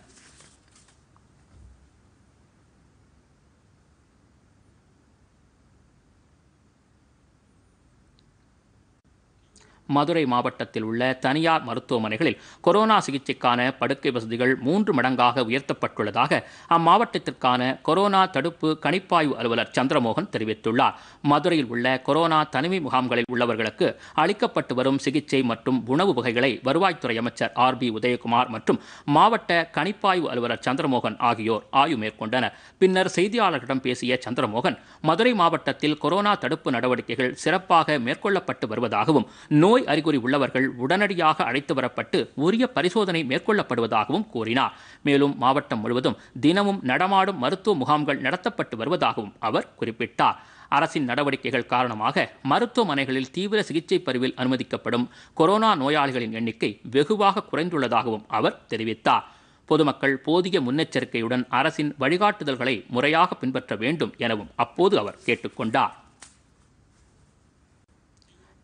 மதுரை மாவட்டத்தில் உள்ள தனியார் மருத்துவமனைகளில் கொரோனா சிகிச்சைக்கான படுக்கை வசதிகள் மூன்று மடங்காக உயர்த்தப்பட்டுள்ளதாக அம்மாவட்டத்திற்கான கொரோனா தடுப்பு கணிப்பாய்வு அலுவலர் சந்திரமோகன் தெரிவித்துள்ளார் மதுரையில் உள்ள கொரோனா தனிமை முகாம்களில் உள்ளவர்களுக்கு அளிக்கப்பட்டு வரும் சிகிச்சை மற்றும் உணவு வகைகளை வருவாய்த்துறை அமைச்சர் ஆர் பி உதயகுமார் மற்றும் மாவட்ட கணிப்பாய்வு அலுவலர் சந்திரமோகன் ஆகியோர் ஆய்வு மேற்கொண்டனர் பின்னர் செய்தியாளர்களிடம் பேசிய சந்திரமோகன் மதுரை மாவட்டத்தில் கொரோனா தடுப்பு நடவடிக்கைகள் சிறப்பாக மேற்கொள்ளப்பட்டு வருவதாகவும் நோய் நோய் அறிகுறி உள்ளவர்கள் உடனடியாக அழைத்து வரப்பட்டு உரிய பரிசோதனை மேற்கொள்ளப்படுவதாகவும் கூறினார் மேலும் மாவட்டம் முழுவதும் தினமும் நடமாடும் மருத்துவ முகாம்கள் நடத்தப்பட்டு வருவதாகவும் அவர் குறிப்பிட்டார் அரசின் நடவடிக்கைகள் காரணமாக மருத்துவமனைகளில் தீவிர சிகிச்சை பிரிவில் அனுமதிக்கப்படும் கொரோனா நோயாளிகளின் எண்ணிக்கை வெகுவாக குறைந்துள்ளதாகவும் அவர் தெரிவித்தார் பொதுமக்கள் போதிய முன்னெச்சரிக்கையுடன் அரசின் வழிகாட்டுதல்களை முறையாக பின்பற்ற வேண்டும் எனவும் அப்போது அவர் கேட்டுக்கொண்டார்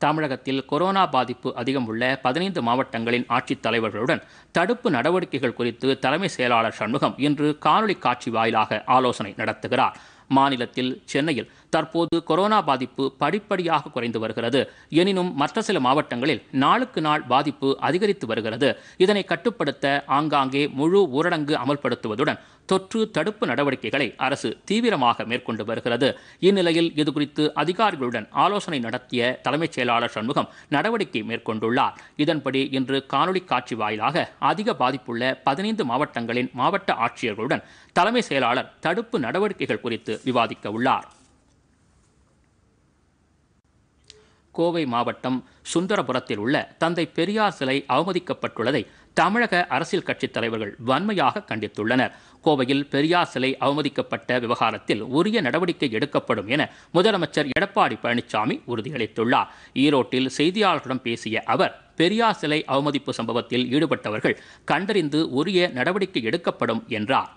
தமிழகத்தில் கொரோனா பாதிப்பு அதிகம் உள்ள பதினைந்து மாவட்டங்களின் ஆட்சித் தலைவர்களுடன் தடுப்பு நடவடிக்கைகள் குறித்து தலைமை செயலாளர் சண்முகம் இன்று காணொலி காட்சி வாயிலாக ஆலோசனை நடத்துகிறார் மாநிலத்தில் சென்னையில் தற்போது கொரோனா பாதிப்பு படிப்படியாக குறைந்து வருகிறது எனினும் மற்ற சில மாவட்டங்களில் நாளுக்கு நாள் பாதிப்பு அதிகரித்து வருகிறது இதனை கட்டுப்படுத்த ஆங்காங்கே முழு ஊரடங்கு அமல்படுத்துவதுடன் தொற்று தடுப்பு நடவடிக்கைகளை அரசு தீவிரமாக மேற்கொண்டு வருகிறது இந்நிலையில் இதுகுறித்து அதிகாரிகளுடன் ஆலோசனை நடத்திய தலைமைச் செயலாளர் சண்முகம் நடவடிக்கை மேற்கொண்டுள்ளார் இதன்படி இன்று காணொலி காட்சி வாயிலாக அதிக பாதிப்புள்ள பதினைந்து மாவட்டங்களின் மாவட்ட ஆட்சியர்களுடன் தலைமை செயலாளர் தடுப்பு நடவடிக்கைகள் குறித்து விவாதிக்க உள்ளார் கோவை மாவட்டம் சுந்தரபுரத்தில் உள்ள தந்தை பெரியார் சிலை அவமதிக்கப்பட்டுள்ளதை தமிழக அரசியல் கட்சித் தலைவர்கள் வன்மையாக கண்டித்துள்ளனர் கோவையில் பெரியார் சிலை அவமதிக்கப்பட்ட விவகாரத்தில் உரிய நடவடிக்கை எடுக்கப்படும் என முதலமைச்சர் எடப்பாடி பழனிசாமி உறுதியளித்துள்ளார் ஈரோட்டில் செய்தியாளர்களிடம் பேசிய அவர் பெரியார் சிலை அவமதிப்பு சம்பவத்தில் ஈடுபட்டவர்கள் கண்டறிந்து உரிய நடவடிக்கை எடுக்கப்படும் என்றார்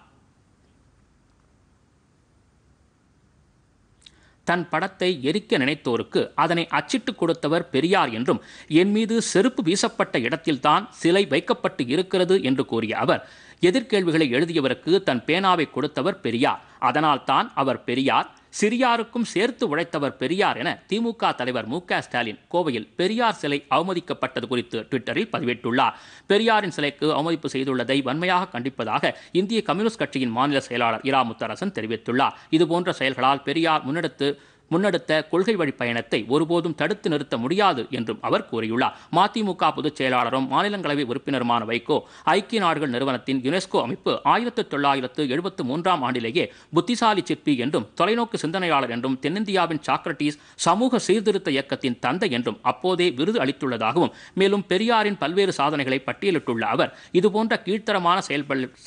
தன் படத்தை எரிக்க நினைத்தோருக்கு அதனை அச்சிட்டு கொடுத்தவர் பெரியார் என்றும் என் மீது செருப்பு வீசப்பட்ட இடத்தில்தான் சிலை வைக்கப்பட்டு இருக்கிறது என்று கூறிய அவர் எதிர்கேள்விகளை எழுதியவருக்கு தன் பேனாவை கொடுத்தவர் பெரியார் அதனால்தான் அவர் பெரியார் சிறியாருக்கும் சேர்த்து உழைத்தவர் பெரியார் என திமுக தலைவர் மு ஸ்டாலின் கோவையில் பெரியார் சிலை அவமதிக்கப்பட்டது குறித்து ட்விட்டரில் பதிவிட்டுள்ளார் பெரியாரின் சிலைக்கு அவமதிப்பு செய்துள்ளதை வன்மையாக கண்டிப்பதாக இந்திய கம்யூனிஸ்ட் கட்சியின் மாநில செயலாளர் இரா முத்தரசன் தெரிவித்துள்ளார் இதுபோன்ற செயல்களால் பெரியார் முன்னெடுத்து முன்னெடுத்த கொள்கை வழி பயணத்தை ஒருபோதும் தடுத்து நிறுத்த முடியாது என்றும் அவர் கூறியுள்ளார் மதிமுக பொதுச் செயலாளரும் மாநிலங்களவை உறுப்பினருமான வைகோ ஐக்கிய நாடுகள் நிறுவனத்தின் யுனெஸ்கோ அமைப்பு ஆயிரத்து தொள்ளாயிரத்து எழுபத்து மூன்றாம் ஆண்டிலேயே புத்திசாலி சிற்பி என்றும் தொலைநோக்கு சிந்தனையாளர் என்றும் தென்னிந்தியாவின் சாக்ரட்டிஸ் சமூக சீர்திருத்த இயக்கத்தின் தந்தை என்றும் அப்போதே விருது அளித்துள்ளதாகவும் மேலும் பெரியாரின் பல்வேறு சாதனைகளை பட்டியலிட்டுள்ள அவர் இதுபோன்ற கீழ்த்தரமான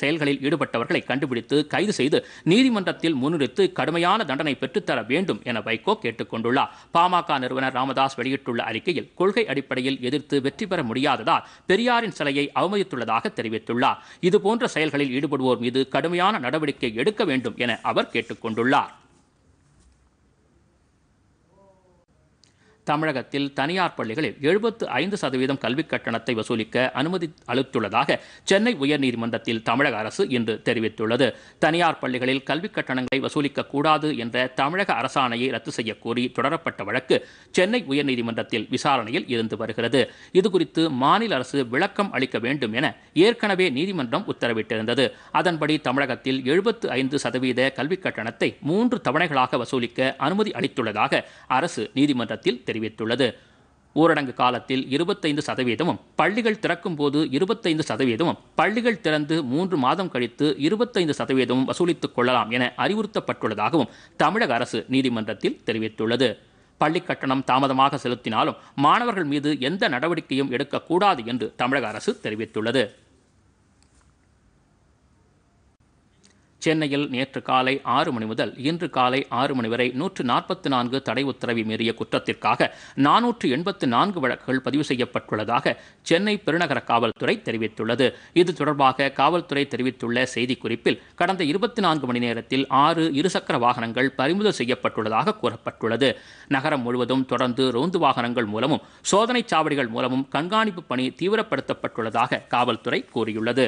செயல்களில் ஈடுபட்டவர்களை கண்டுபிடித்து கைது செய்து நீதிமன்றத்தில் முன்னிறுத்து கடுமையான தண்டனை பெற்றுத்தர வேண்டும் என வைகோ கேட்டுக் கொண்டுள்ளார் பாமக நிறுவனர் ராமதாஸ் வெளியிட்டுள்ள அறிக்கையில் கொள்கை அடிப்படையில் எதிர்த்து வெற்றி பெற முடியாததால் பெரியாரின் சிலையை அவமதித்துள்ளதாக தெரிவித்துள்ளார் இதுபோன்ற செயல்களில் ஈடுபடுவோர் மீது கடுமையான நடவடிக்கை எடுக்க வேண்டும் என அவர் கேட்டுக் கொண்டுள்ளார் தமிழகத்தில் தனியார் பள்ளிகளில் எழுபத்து ஐந்து சதவீதம் கல்விக் கட்டணத்தை வசூலிக்க அனுமதி அளித்துள்ளதாக சென்னை உயர்நீதிமன்றத்தில் தமிழக அரசு இன்று தெரிவித்துள்ளது தனியார் பள்ளிகளில் கல்விக் கட்டணங்களை வசூலிக்க கூடாது என்ற தமிழக அரசாணையை ரத்து செய்யக்கோரி தொடரப்பட்ட வழக்கு சென்னை உயர்நீதிமன்றத்தில் விசாரணையில் இருந்து வருகிறது இதுகுறித்து மாநில அரசு விளக்கம் அளிக்க வேண்டும் என ஏற்கனவே நீதிமன்றம் உத்தரவிட்டிருந்தது அதன்படி தமிழகத்தில் எழுபத்து ஐந்து சதவீத கல்விக் கட்டணத்தை மூன்று தவணைகளாக வசூலிக்க அனுமதி அளித்துள்ளதாக அரசு நீதிமன்றத்தில் தெரிவித்துள்ளது தெரிவித்துள்ளது ஊரடங்கு காலத்தில் இருபத்தைந்து சதவீதமும் பள்ளிகள் திறக்கும் போது இருபத்தைந்து சதவீதமும் பள்ளிகள் திறந்து மூன்று மாதம் கழித்து இருபத்தைந்து சதவீதமும் வசூலித்துக் கொள்ளலாம் என அறிவுறுத்தப்பட்டுள்ளதாகவும் தமிழக அரசு நீதிமன்றத்தில் தெரிவித்துள்ளது பள்ளி கட்டணம் தாமதமாக செலுத்தினாலும் மாணவர்கள் மீது எந்த நடவடிக்கையும் எடுக்கக்கூடாது என்று தமிழக அரசு தெரிவித்துள்ளது சென்னையில் நேற்று காலை ஆறு மணி முதல் இன்று காலை ஆறு மணி வரை நூற்று நாற்பத்தி நான்கு தடை உத்தரவை மீறிய குற்றத்திற்காக நானூற்று எண்பத்து நான்கு வழக்குகள் பதிவு செய்யப்பட்டுள்ளதாக சென்னை பெருநகர காவல்துறை தெரிவித்துள்ளது இது தொடர்பாக காவல்துறை தெரிவித்துள்ள செய்திக்குறிப்பில் கடந்த இருபத்தி நான்கு மணி நேரத்தில் ஆறு இருசக்கர வாகனங்கள் பறிமுதல் செய்யப்பட்டுள்ளதாக கூறப்பட்டுள்ளது நகரம் முழுவதும் தொடர்ந்து ரோந்து வாகனங்கள் மூலமும் சோதனை சாவடிகள் மூலமும் கண்காணிப்பு பணி தீவிரப்படுத்தப்பட்டுள்ளதாக காவல்துறை கூறியுள்ளது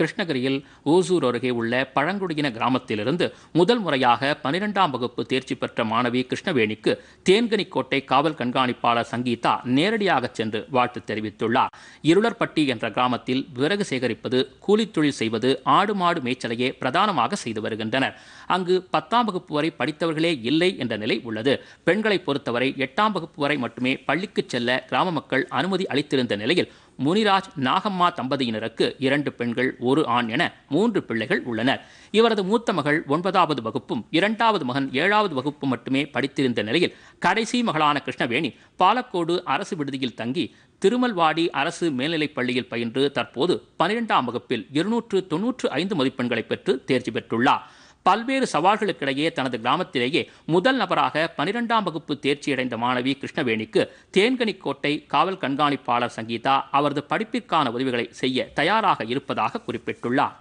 கிருஷ்ணகிரியில் ஓசூர் அருகே உள்ள பழங்குடியின கிராமத்திலிருந்து முதல் முறையாக பனிரெண்டாம் வகுப்பு தேர்ச்சி பெற்ற மாணவி கிருஷ்ணவேணிக்கு தேன்கனிக்கோட்டை காவல் கண்காணிப்பாளர் சங்கீதா நேரடியாக சென்று வாழ்த்து தெரிவித்துள்ளார் இருளர்பட்டி என்ற கிராமத்தில் விறகு சேகரிப்பது கூலித்தொழில் செய்வது ஆடு மாடு மேய்ச்சலையே பிரதானமாக செய்து வருகின்றனர் அங்கு பத்தாம் வகுப்பு வரை படித்தவர்களே இல்லை என்ற நிலை உள்ளது பெண்களை பொறுத்தவரை எட்டாம் வகுப்பு வரை மட்டுமே பள்ளிக்கு செல்ல கிராம மக்கள் அனுமதி அளித்திருந்த நிலையில் முனிராஜ் நாகம்மா தம்பதியினருக்கு இரண்டு பெண்கள் ஒரு ஆண் என மூன்று பிள்ளைகள் உள்ளனர் இவரது மூத்த மகள் ஒன்பதாவது வகுப்பும் இரண்டாவது மகன் ஏழாவது வகுப்பும் மட்டுமே படித்திருந்த நிலையில் கடைசி மகளான கிருஷ்ணவேணி பாலக்கோடு அரசு விடுதியில் தங்கி திருமல்வாடி அரசு மேல்நிலைப் பள்ளியில் பயின்று தற்போது பனிரெண்டாம் வகுப்பில் இருநூற்று தொன்னூற்று ஐந்து மதிப்பெண்களை பெற்று தேர்ச்சி பெற்றுள்ளார் பல்வேறு சவால்களுக்கிடையே தனது கிராமத்திலேயே முதல் நபராக பனிரெண்டாம் வகுப்பு தேர்ச்சியடைந்த மாணவி கிருஷ்ணவேணிக்கு தேன்கனிக்கோட்டை காவல் கண்காணிப்பாளர் சங்கீதா அவரது படிப்பிற்கான உதவிகளை செய்ய தயாராக இருப்பதாக குறிப்பிட்டுள்ளார்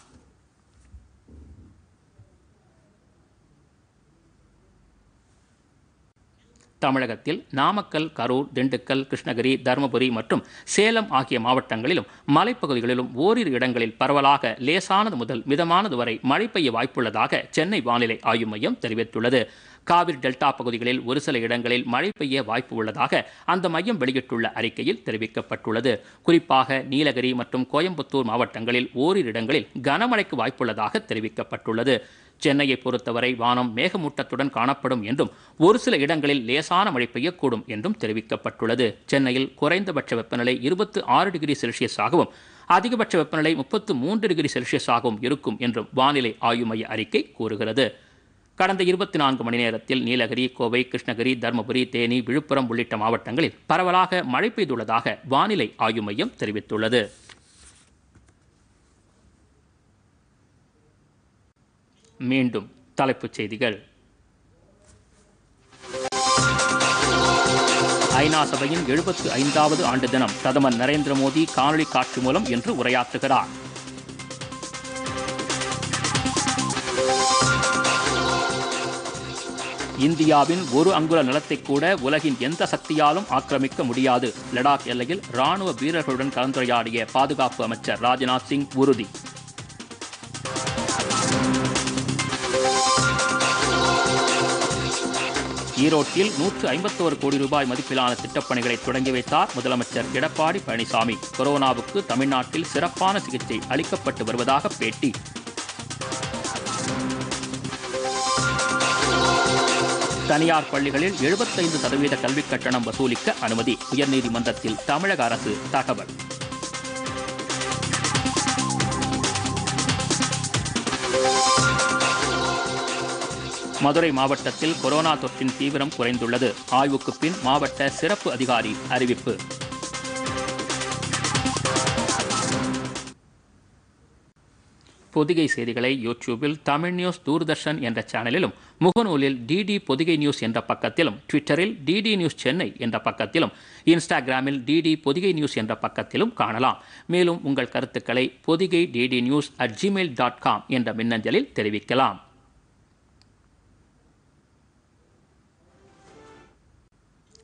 தமிழகத்தில் நாமக்கல் கரூர் திண்டுக்கல் கிருஷ்ணகிரி தருமபுரி மற்றும் சேலம் ஆகிய மாவட்டங்களிலும் மலைப்பகுதிகளிலும் ஓரிரு இடங்களில் பரவலாக லேசானது முதல் மிதமானது வரை மழை பெய்ய வாய்ப்புள்ளதாக சென்னை வானிலை ஆய்வு மையம் தெரிவித்துள்ளது காவிரி டெல்டா பகுதிகளில் ஒரு சில இடங்களில் மழை பெய்ய வாய்ப்பு உள்ளதாக அந்த மையம் வெளியிட்டுள்ள அறிக்கையில் தெரிவிக்கப்பட்டுள்ளது குறிப்பாக நீலகிரி மற்றும் கோயம்புத்தூர் மாவட்டங்களில் ஓரிரு இடங்களில் கனமழைக்கு வாய்ப்புள்ளதாக தெரிவிக்கப்பட்டுள்ளது சென்னையை பொறுத்தவரை வானம் மேகமூட்டத்துடன் காணப்படும் என்றும் ஒரு சில இடங்களில் லேசான மழை பெய்யக்கூடும் என்றும் தெரிவிக்கப்பட்டுள்ளது சென்னையில் குறைந்தபட்ச வெப்பநிலை இருபத்து ஆறு டிகிரி செல்சியஸாகவும் அதிகபட்ச வெப்பநிலை முப்பத்து மூன்று டிகிரி செல்சியஸாகவும் இருக்கும் என்றும் வானிலை ஆய்வு மைய அறிக்கை கூறுகிறது கடந்த இருபத்தி நான்கு மணி நேரத்தில் நீலகிரி கோவை கிருஷ்ணகிரி தருமபுரி தேனி விழுப்புரம் உள்ளிட்ட மாவட்டங்களில் பரவலாக மழை பெய்துள்ளதாக வானிலை ஆய்வு மையம் தெரிவித்துள்ளது மீண்டும் தலைப்புச் செய்திகள் ஐநா சபையின் எழுபத்து ஐந்தாவது ஆண்டு தினம் பிரதமர் நரேந்திர மோடி காணொலி காட்சி மூலம் இன்று உரையாற்றுகிறார் இந்தியாவின் ஒரு அங்குல நிலத்தை கூட உலகின் எந்த சக்தியாலும் ஆக்கிரமிக்க முடியாது லடாக் எல்லையில் ராணுவ வீரர்களுடன் கலந்துரையாடிய பாதுகாப்பு அமைச்சர் ராஜ்நாத் சிங் உறுதி ஈரோட்டில் நூற்று ஐம்பத்தோரு கோடி ரூபாய் மதிப்பிலான திட்டப்பணிகளை தொடங்கி வைத்தார் முதலமைச்சர் எடப்பாடி பழனிசாமி கொரோனாவுக்கு தமிழ்நாட்டில் சிறப்பான சிகிச்சை அளிக்கப்பட்டு வருவதாக பேட்டி தனியார் பள்ளிகளில் எழுபத்தைந்து சதவீத கல்விக் கட்டணம் வசூலிக்க அனுமதி உயர்நீதிமன்றத்தில் தமிழக அரசு தகவல் மதுரை மாவட்டத்தில் கொரோனா தொற்றின் தீவிரம் குறைந்துள்ளது ஆய்வுக்கு பின் மாவட்ட சிறப்பு அதிகாரி அறிவிப்பு பொதிகை செய்திகளை யூடியூபில் தமிழ் நியூஸ் தூர்தர்ஷன் என்ற சேனலிலும் முகநூலில் டிடி பொதிகை நியூஸ் என்ற பக்கத்திலும் ட்விட்டரில் டிடி நியூஸ் சென்னை என்ற பக்கத்திலும் இன்ஸ்டாகிராமில் டிடி பொதிகை நியூஸ் என்ற பக்கத்திலும் காணலாம் மேலும் உங்கள் கருத்துக்களை Pothigai DD news at Gmail dot com என்ற மின்னஞ்சலில் தெரிவிக்கலாம்